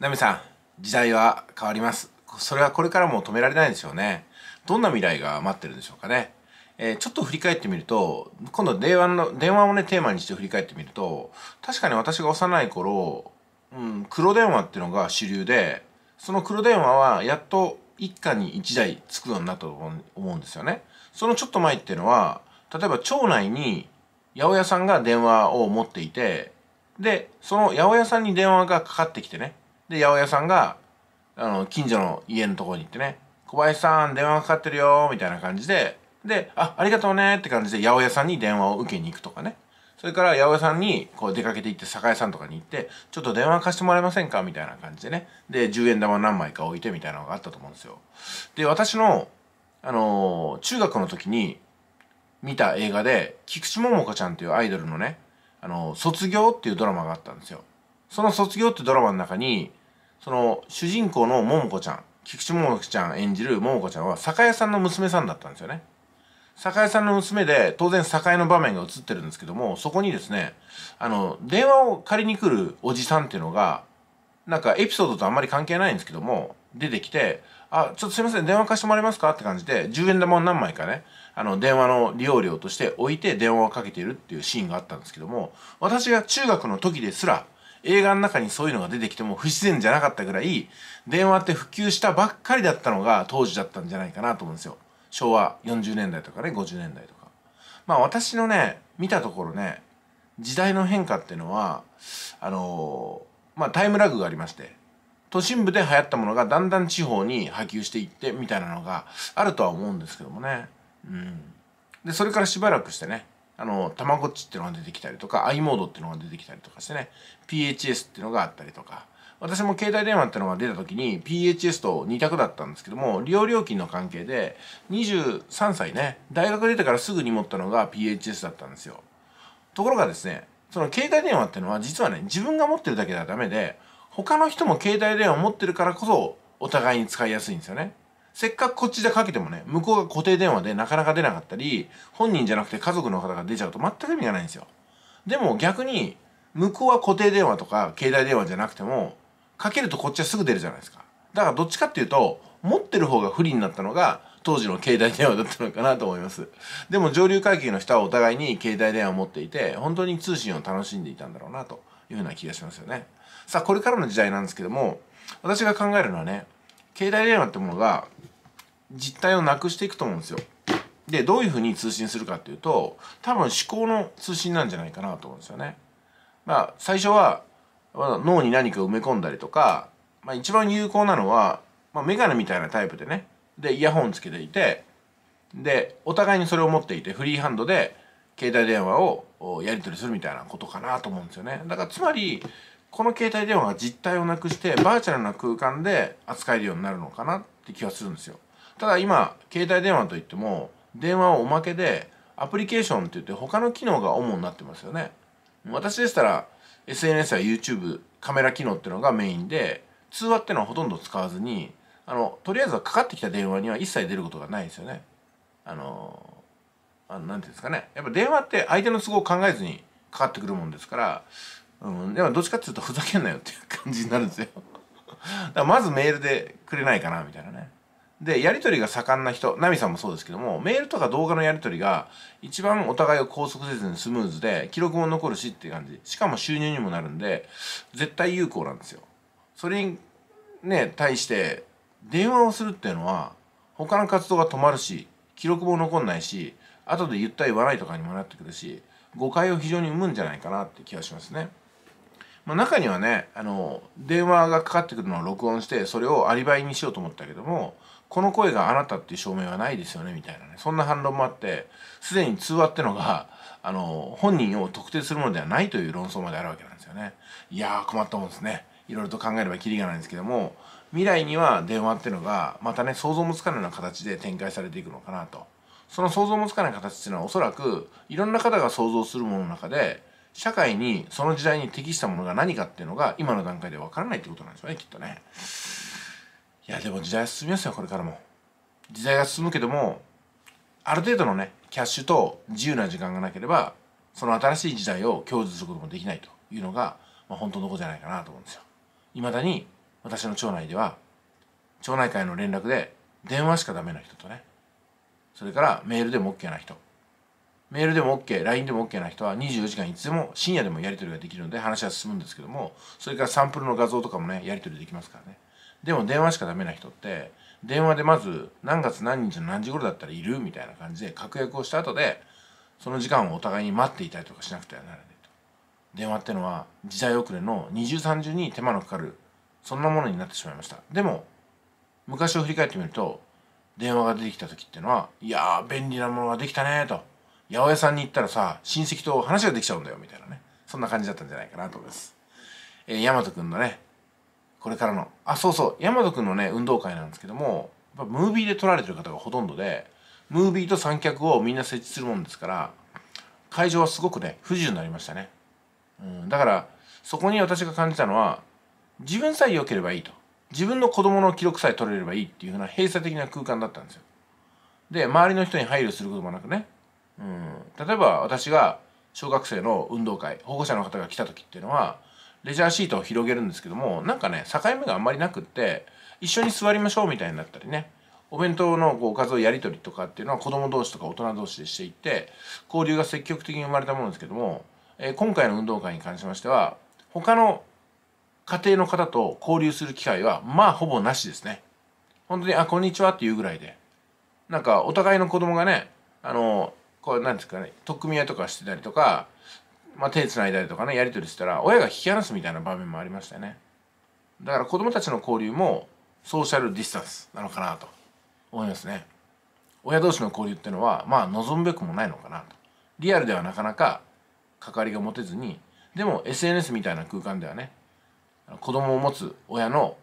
ナミさん、時代は変わります。それはこれからも止められないですよね。どんな未来が待ってるんでしょうかね。えー、ちょっと振り返ってみると、今度電話の、電話をね、テーマにして振り返ってみると、確かに私が幼い頃、うん、黒電話っていうのが主流で、その黒電話はやっと一家に一台つくようになったと思うんですよね。そのちょっと前っていうのは、例えば町内に八百屋さんが電話を持っていて、で、その八百屋さんに電話がかかってきてね、で、八百屋さんが、あの、近所の家のところに行ってね、小林さん電話かかってるよ、みたいな感じで、で、あ、ありがとうねって感じで八百屋さんに電話を受けに行くとかね。それから八百屋さんにこう出かけて行って酒屋さんとかに行ってちょっと電話貸してもらえませんかみたいな感じでねで10円玉何枚か置いてみたいなのがあったと思うんですよで私の、あのー、中学の時に見た映画で菊池桃子ちゃんっていうアイドルのね、あのー、卒業っていうドラマがあったんですよその卒業ってドラマの中に、その主人公の桃子ちゃん、菊池桃子ちゃん演じる桃子ちゃんは酒屋さんの娘さんだったんですよね。酒屋さんの娘で、当然酒屋の場面が映ってるんですけども、そこにですね、あの、電話を借りに来るおじさんっていうのが、なんかエピソードとあんまり関係ないんですけども、出てきて、あ、ちょっとすいません、電話貸してもらえますかって感じで、10円玉を何枚かね、あの、電話の利用料として置いて電話をかけているっていうシーンがあったんですけども、私が中学の時ですら、映画の中にそういうのが出てきても不自然じゃなかったぐらい電話って普及したばっかりだったのが当時だったんじゃないかなと思うんですよ昭和40年代とかね50年代とかまあ私のね見たところね時代の変化っていうのはあのー、まあタイムラグがありまして都心部で流行ったものがだんだん地方に波及していってみたいなのがあるとは思うんですけどもねうんでそれからしばらくしてねあのたまごっちっていうのが出てきたりとか i モードっていうのが出てきたりとかしてね PHS っていうのがあったりとか私も携帯電話っていうのが出た時に PHS と2択だったんですけども利用料金の関係で23歳ね大学出てからすぐに持ったのが PHS だったんですよところがですねその携帯電話っていうのは実はね自分が持ってるだけではダメで他の人も携帯電話を持ってるからこそお互いに使いやすいんですよねせっかくこっちでかけてもね、向こうが固定電話でなかなか出なかったり、本人じゃなくて家族の方が出ちゃうと全く意味がないんですよ。でも逆に、向こうは固定電話とか携帯電話じゃなくても、かけるとこっちはすぐ出るじゃないですか。だからどっちかっていうと、持ってる方が不利になったのが、当時の携帯電話だったのかなと思います。でも上流階級の人はお互いに携帯電話を持っていて、本当に通信を楽しんでいたんだろうなというふうな気がしますよね。さあ、これからの時代なんですけども、私が考えるのはね、携帯電話ってものが実態をなくしていくと思うんですよ。でどういうふうに通信するかっていうと多分思考の通信なんじゃないかなと思うんですよね。まあ最初は脳に何か埋め込んだりとか、まあ、一番有効なのは、まあ、メガネみたいなタイプでねでイヤホンつけていてでお互いにそれを持っていてフリーハンドで携帯電話をやり取りするみたいなことかなと思うんですよね。だからつまりこの携帯電話が実体をなくしてバーチャルな空間で扱えるようになるのかなって気がするんですよ。ただ今携帯電話といっても電話をおまけでアプリケーションっていって他の機能が主になってますよね私でしたら SNS や YouTube カメラ機能っていうのがメインで通話っていうのはほとんど使わずにあのとりあえずはかかってきた電話には一切出ることがないですよねあの何ていうんですかねやっぱ電話って相手の都合を考えずにかかってくるもんですから、うん、でもどっちかっていうとふざけんなよっていう感じになるんですよだからまずメールでくれないかなみたいなねでやり取りが盛んな人ナミさんもそうですけどもメールとか動画のやり取りが一番お互いを拘束せずにスムーズで記録も残るしっていう感じしかも収入にもなるんで絶対有効なんですよ。それにね対して電話をするっていうのは他の活動が止まるし記録も残んないし後で言った言わないとかにもなってくるし誤解を非常に生むんじゃないかなって気がしますね。まあ、中にはねあの電話がかかってくるのを録音してそれをアリバイにしようと思ったけどもこの声があなたっていう証明はないですよねみたいなねそんな反論もあってすでに通話ってのがあの本人を特定するものではないという論争まであるわけなんですよねいや困ったもんですねいろいろと考えればきりがないんですけども未来には電話ってのがまたね想像もつかないような形で展開されていくのかなとその想像もつかない形っていうのはおそらくいろんな方が想像するものの中で社会にその時代に適したものが何かっていうのが今の段階でわからないってことなんですよねきっとね。いやでも時代は進みますよこれからも時代が進むけどもある程度のねキャッシュと自由な時間がなければその新しい時代を享受することもできないというのが、まあ、本当のことじゃないかなと思うんですよ未だに私の町内では町内会の連絡で電話しかダメな人とねそれからメールでも OK な人メールでも OK、LINE でも OK な人は24時間いつでも深夜でもやり取りができるので話は進むんですけども、それからサンプルの画像とかもね、やり取りできますからね。でも電話しかダメな人って電話でまず何月何日の何時頃だったらいるみたいな感じで確約をした後でその時間をお互いに待っていたりとかしなくてはならないと電話ってのは時代遅れの二重三重に手間のかかるそんなものになってしまいましたでも昔を振り返ってみると電話が出てきた時ってのはいやー便利なものができたねと八百屋さんに行ったらさ親戚と話ができちゃうんだよみたいなねそんな感じだったんじゃないかなと思います。えー、大和君のねこれからのあそうそう山戸君のね運動会なんですけどもやっぱムービーで撮られてる方がほとんどでムービーと三脚をみんな設置するもんですから会場はすごくね不自由になりましたね、うん、だからそこに私が感じたのは自分さえ良ければいいと自分の子供の記録さえ取れればいいっていうふうな閉鎖的な空間だったんですよで周りの人に配慮することもなくね、うん、例えば私が小学生の運動会保護者の方が来た時っていうのはレジャーシートを広げるんですけどもなんかね境目があんまりなくって一緒に座りましょうみたいになったりねお弁当のおかずをやり取りとかっていうのは子供同士とか大人同士でしていって交流が積極的に生まれたものですけども、えー、今回の運動会に関しましては他の家庭の方と交流する機会はまあほぼなしですね。本当に「あこんにちは」っていうぐらいでなんかお互いの子供がねあのこうなんですかね取っ組み合いとかしてたりとかまあ、手つないだりとかねやり取りしたら親が引き離すみたいな場面もありましたよねだから子供たちの交流もソーシャルディスタンスなのかなと思いますね親同士の交流っていうのはまあ望むべくもないのかなとリアルではなかなか関わりが持てずにでも SNS みたいな空間ではね子供を持つ親の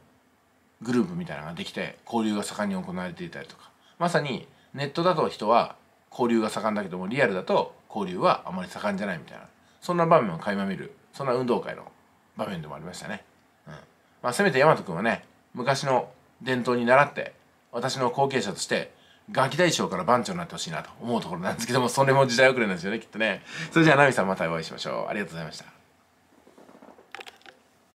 グループみたいなのができて交流が盛んに行われていたりとかまさにネットだと人は交流が盛んだけどもリアルだと交流はあまり盛んじゃないみたいなそんな場面も垣間見るそんな運動会の場面でもありましたね、うんまあ、せめて大和君はね昔の伝統に倣って私の後継者としてガキ大将から番長になってほしいなと思うところなんですけどもそれも時代遅れなんですよねきっとねそれじゃあナミさんまたお会いしましょうありがとうございました